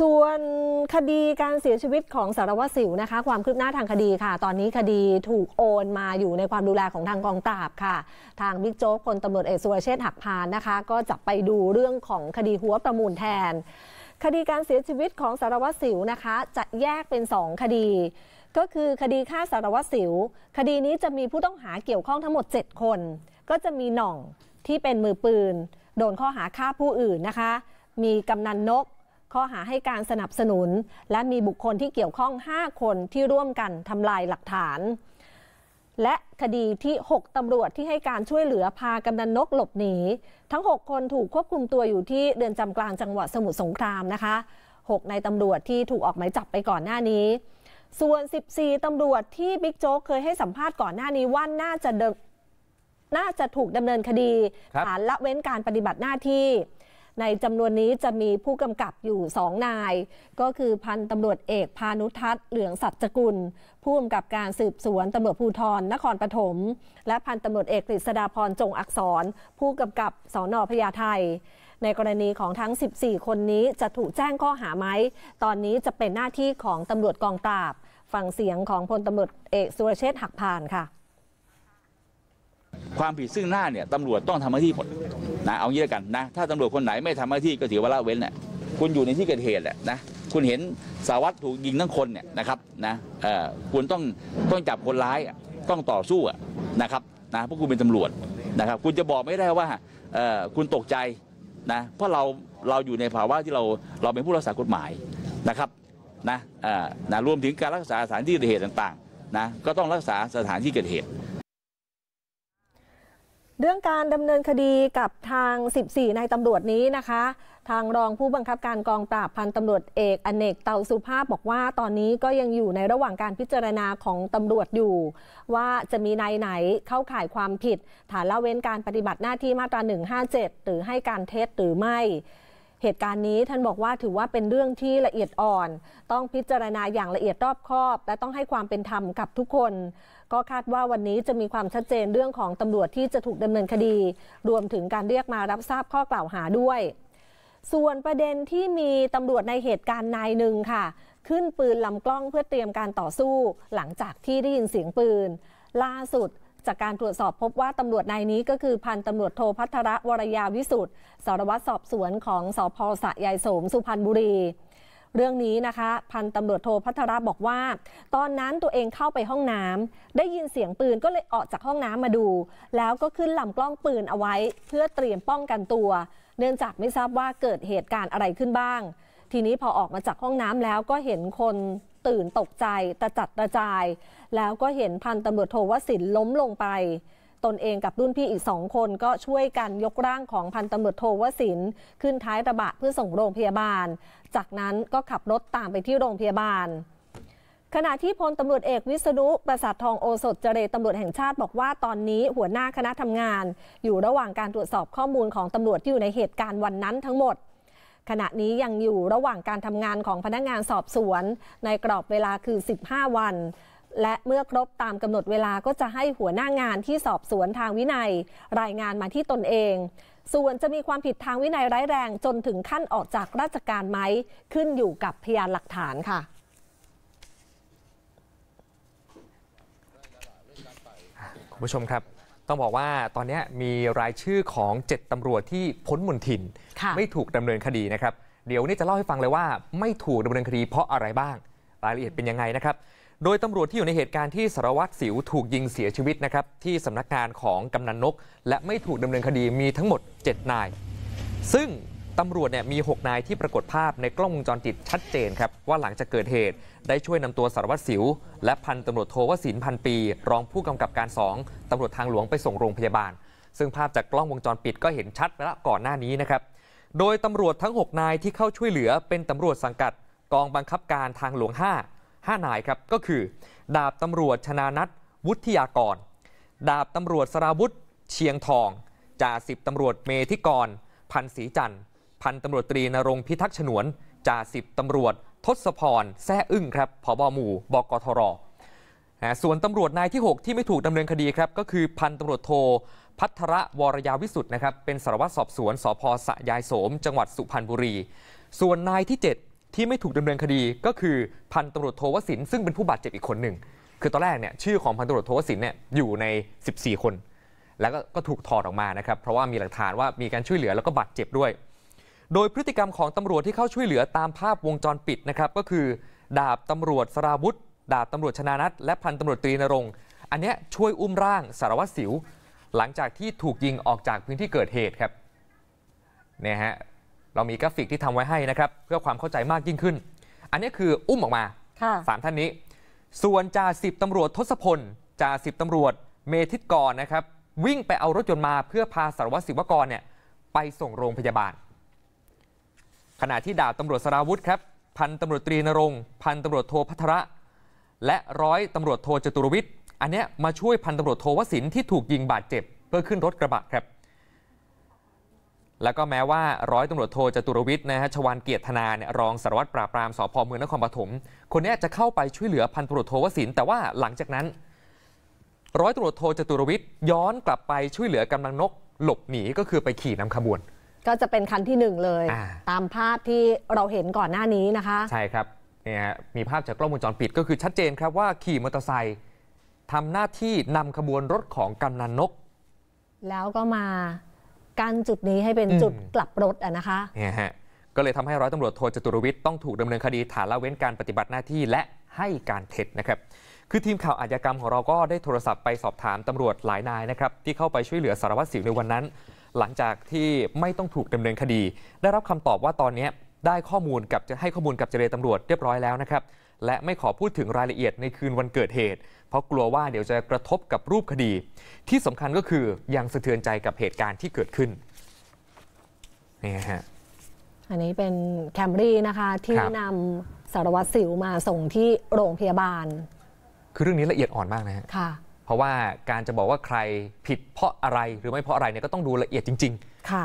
ส่วนคดีการเสียชีวิตของสารวัตรสิวนะคะ ความคืบหน้าทางคดีค่ะ ตอนนี้คดีถูกโอนมาอยู่ในความดูแลของทางกองปราบค่ะ ทางบิ๊กโจ๊กพลตำรวจเอกสุรเชษฐ์หักพานนะคะ ก็จะไปดูเรื่องของคดีหัวประมูลแทน คดีการเสียชีวิตของสารวัตรสิวนะคะ จะแยกเป็น 2 คดี ก็คือคดีฆ่าสารวัตรสิว คดีนี้จะมีผู้ต้องหาเกี่ยวข้องทั้งหมด 7 คน ก็จะมีหน่องที่เป็นมือปืนโดนข้อหาฆ่าผู้อื่นนะคะ มีกำนันนกข้อหาให้การสนับสนุน และมีบุคคลที่เกี่ยวข้อง 5 คนที่ร่วมกันทำลายหลักฐาน และคดีที่ 6ตำรวจที่ให้การช่วยเหลือพากำนันนกหลบหนี ทั้ง 6 คนถูกควบคุมตัวอยู่ที่เดือนจำกลางจังหวัดสมุทรสงครามนะคะ 6 ในตำรวจที่ถูกออกหมายจับไปก่อนหน้านี้ ส่วน 14ตำรวจที่บิ๊กโจ๊กเคยให้สัมภาษณ์ก่อนหน้านี้ว่าน่าจะน่าจะถูกดำเนินคดีฐานละเว้นการปฏิบัติหน้าที่ในจำนวนนี้จะมีผู้กำกับอยู่สองนาย ก็คือพันตำรวจเอกพานุทัศน์เหลืองสัจจกุลผู้กำกับการสืบสวนตำรวจภูธรนครปฐมและพันตำรวจเอกกฤษดาพรจงอักษรผู้กำกับสอนอพญาไทในกรณีของทั้ง 14 คนนี้จะถูกแจ้งข้อหาไหมตอนนี้จะเป็นหน้าที่ของตำรวจกองปราบฟังเสียงของพลตำรวจเอกสุรเชษฐ์หักพานค่ะความผิดซึ่งหน้าเนี่ยตำรวจต้องทำหน้าที่หมดนะเอางี้แล้วกันนะถ้าตำรวจคนไหนไม่ทำหน้าที่ก็ถือว่าละเว้นเนี่ยคุณอยู่ในที่เกิดเหตุแหละนะคุณเห็นสาวัตถูกยิงทั้งคนเนี่ยนะครับนะเอ่อคุณต้องต้องจับคนร้ายต้องต่อสู้นะครับนะเพราะคุณเป็นตำรวจนะครับ คุณจะบอกไม่ได้ว่าเอ่อคุณตกใจนะเพราะเราเราอยู่ในภาวะที่เราเราเป็นผู้รักษากฎหมายนะครับนะเอ่อนะรวมถึงการรักษาสถานที่เกิดเหตุต่างๆนะก็ต้องรักษาสถานที่เกิดเหตุเรื่องการดำเนินคดีกับทาง 14นายตำรวจนี้นะคะ ทางรองผู้บังคับการกองปราบพันตำรวจเอก อเนกเตาสุภาพบอกว่าตอนนี้ก็ยังอยู่ในระหว่างการพิจารณาของตำรวจอยู่ ว่าจะมีนายไหนเข้าข่ายความผิด ฐานละเว้นการปฏิบัติหน้าที่มาตรา 157 หรือให้การเท็จหรือไม่เหตุการณ์นี้ท่านบอกว่าถือว่าเป็นเรื่องที่ละเอียดอ่อน ต้องพิจารณาอย่างละเอียดรอบคอบและต้องให้ความเป็นธรรมกับทุกคน ก็คาดว่าวันนี้จะมีความชัดเจนเรื่องของตำรวจที่จะถูกดำเนินคดี รวมถึงการเรียกมารับทราบข้อกล่าวหาด้วย ส่วนประเด็นที่มีตำรวจในเหตุการณ์นายหนึ่งค่ะ ขึ้นปืนลำกล้องเพื่อเตรียมการต่อสู้หลังจากที่ได้ยินเสียงปืน ล่าสุดจากการตรวจสอบพบว่าตำรวจนายนี้ก็คือพันตำรวจโทพัทระวรยาวิสุทธ์สารวัตรสอบสวนของสพสะยายสม สุพรรณบุรีเรื่องนี้นะคะ พันตำรวจโทพัทระบอกว่า ตอนนั้นตัวเองเข้าไปห้องน้ำได้ยินเสียงปืนก็เลยออกจากห้องน้ำมาดู แล้วก็ขึ้นลำกล้องปืนเอาไว้เพื่อเตรียมป้องกันตัว เนื่องจากไม่ทราบว่าเกิดเหตุการณ์อะไรขึ้นบ้าง ทีนี้พอออกมาจากห้องน้ำแล้วก็เห็นคนตื่นตกใจตะจัดตะจายแล้วก็เห็นพันตำรวจโทวสินล้มลงไป ตนเองกับรุ่นพี่อีกสองคนก็ช่วยกันยกร่างของพันตำรวจโทวสินขึ้นท้ายกระบะเพื่อส่งโรงพยาบาล จากนั้นก็ขับรถตามไปที่โรงพยาบาล ขณะที่พลตำรวจเอกวิษณุประสาททองโอสถเจรตำรวจแห่งชาติบอกว่าตอนนี้หัวหน้าคณะทำงาน อยู่ระหว่างการตรวจสอบข้อมูลของตำรวจที่อยู่ในเหตุการณ์วันนั้นทั้งหมดขณะนี้ยังอยู่ระหว่างการทำงานของพนักงานสอบสวนในกรอบเวลาคือ 15 วัน และเมื่อครบตามกำหนดเวลาก็จะให้หัวหน้างานที่สอบสวนทางวินัย รายงานมาที่ตนเอง ส่วนจะมีความผิดทางวินัยร้ายแรงจนถึงขั้นออกจากราชการไหมขึ้นอยู่กับพยานหลักฐานค่ะคุณผู้ชมครับต้องบอกว่าตอนนี้มีรายชื่อของ 7 ตำรวจที่พ้นมนทินไม่ถูกดำเนินคดีนะครับเดี๋ยวนี้จะเล่าให้ฟังเลยว่า ไม่ถูกดำเนินคดีเพราะอะไรบ้าง รายละเอียดเป็นยังไงนะครับโดยตำรวจที่อยู่ในเหตุการณ์ที่สารวัตรสิวถูกยิงเสียชีวิตนะครับที่สำนักงานของกำนันนก และไม่ถูกดำเนินคดีมีทั้งหมด 7นายซึ่งตำรวจเนี่ยมี 6 นายที่ปรากฏภาพในกล้องวงจรปิดชัดเจนครับ ว่าหลังจากเกิดเหตุได้ช่วยนำตัวสารวัตรสิวและพันตำรวจโทวสินพันปี รองผู้กำกับการ 2ตำรวจทางหลวงไปส่งโรงพยาบาล ซึ่งภาพจากกล้องวงจรปิดก็เห็นชัดไปแล้วก่อนหน้านี้นะครับ โดยตำรวจทั้ง 6 นายที่เข้าช่วยเหลือเป็นตำรวจสังกัดกองบังคับการทางหลวง5 5นายครับก็คือ ดาบตำรวจชนานัทวุฒิยากร ดาบตำรวจสราวุธเชียงทองจ่าสิบตำรวจเมธิกรพันศรีจันทร์พันตำรวจตรีนรงพิทักษ์ฉนวนจ่าสิบตำรวจทศพร แซ่อึ้ง ครับผบหมู่บกทรส่วนตำรวจนายที่ 6 ที่ไม่ถูกดำเนินคดีครับ ก็คือพันตำรวจโท พัทระวรยาวิสุทธ์นะครับเป็นสารวัตรสอบสวนสพสะยายโสม จังหวัดสุพรรณบุรี ส่วนนายที่ 7 ที่ไม่ถูกดำเนินคดี ก็คือพันตำรวจโทวสินซึ่งเป็นผู้บาดเจ็บอีกคนหนึ่งคือตอนแรกเนี่ยชื่อของพันตำรวจโทวสินเนี่ยอยู่ใน 14 คน แล้วก็ถูกถอดออกมานะครับเพราะว่ามีหลักฐานว่ามีการช่วยเหลือแล้วก็บาดเจ็บด้วยโดยพฤติกรรมของตำรวจที่เข้าช่วยเหลือตามภาพวงจรปิดนะครับก็คือ ดาบตำรวจสราวุธดาบตำรวจชนานัทและพันตำรวจตรีนรงค์อันนี้ช่วยอุ้มร่างสารวัตรสิว หลังจากที่ถูกยิงออกจากพื้นที่เกิดเหตุครับเนี่ยฮะเรามีกราฟิกที่ทำไว้ให้นะครับเพื่อความเข้าใจมากยิ่งขึ้นอันนี้คืออุ้มออกมาสามท่านนี้ ส่วนจ่าสิบตำรวจทศพลจ่าสิบตำรวจเมธิตกรนะครับวิ่งไปเอารถยนต์มาเพื่อพาสารวัตรศิวกรเนี่ยไปส่งโรงพยาบาลขณะที่ดาบตำรวจสราวุธครับพันตำรวจตรีนรงพันตำรวจโทพัทระ และร้อยตำรวจโทจตุรวิทย์อันเนี้ยมาช่วยพันตำรวจโทวสินที่ถูกยิงบาดเจ็บ เพื่อขึ้นรถกระบะครับแล้วก็แม้ว่าร้อยตำรวจโทจตุรวิทย์นะฮะชวานเกียรติธนาเนี่ยรองสารวัตรปราบปรามสพเมืองนครปฐม คนนี้จะเข้าไปช่วยเหลือพันตำรวจโทวสินแต่ว่าหลังจากนั้น ร้อยตำรวจโทจตุรวิทย์ย้อนกลับไปช่วยเหลือกำลังนกหลบหนีก็คือไปขี่นำขบวนก็จะเป็นคันที่หนึ่งเลยตามภาพที่เราเห็นก่อนหน้านี้นะคะ ใช่ครับเนี่ยมีภาพจากกล้องวงจรปิด ก็คือชัดเจนครับว่าขี่มอเตอร์ไซค์ทำหน้าที่นำขบวนรถของกำนันนก แล้วก็มาการจุดนี้ให้เป็นจุดกลับรถอะนะคะเนี่ยฮะก็เลยทำให้ร้อยตำรวจโทจตุรวิทย์ต้องถูกดำเนินคดีฐานละเว้นการปฏิบัติหน้าที่และให้การเท็จนะครับคือทีมข่าวอาชญากรรมของเราก็ได้โทรศัพท์ไปสอบถามตำรวจหลายนายนะครับที่เข้าไปช่วยเหลือสารวัตรสิวในวันนั้นหลังจากที่ไม่ต้องถูกดำเนินคดี ได้รับคำตอบว่าตอนนี้ได้ข้อมูลกับจะให้ข้อมูลกับเจรตำรวจเรียบร้อยแล้วนะครับ และไม่ขอพูดถึงรายละเอียดในคืนวันเกิดเหตุ เพราะกลัวว่าเดี๋ยวจะกระทบกับรูปคดี ที่สำคัญก็คือยังสะเทือนใจกับเหตุการณ์ที่เกิดขึ้นนี่ฮะอันนี้เป็นแคมรี่นะคะที่นำสารวัตรสิวมาส่งที่โรงพยาบาลคือเรื่องนี้ละเอียดอ่อนมากนะฮะค่ะราะว่าการจะบอกว่าใครผิดเพราะอะไรหรือไม่เพราะอะไรเนี่ยก็ต้องดูละเอียดจริง ๆ ค่ะ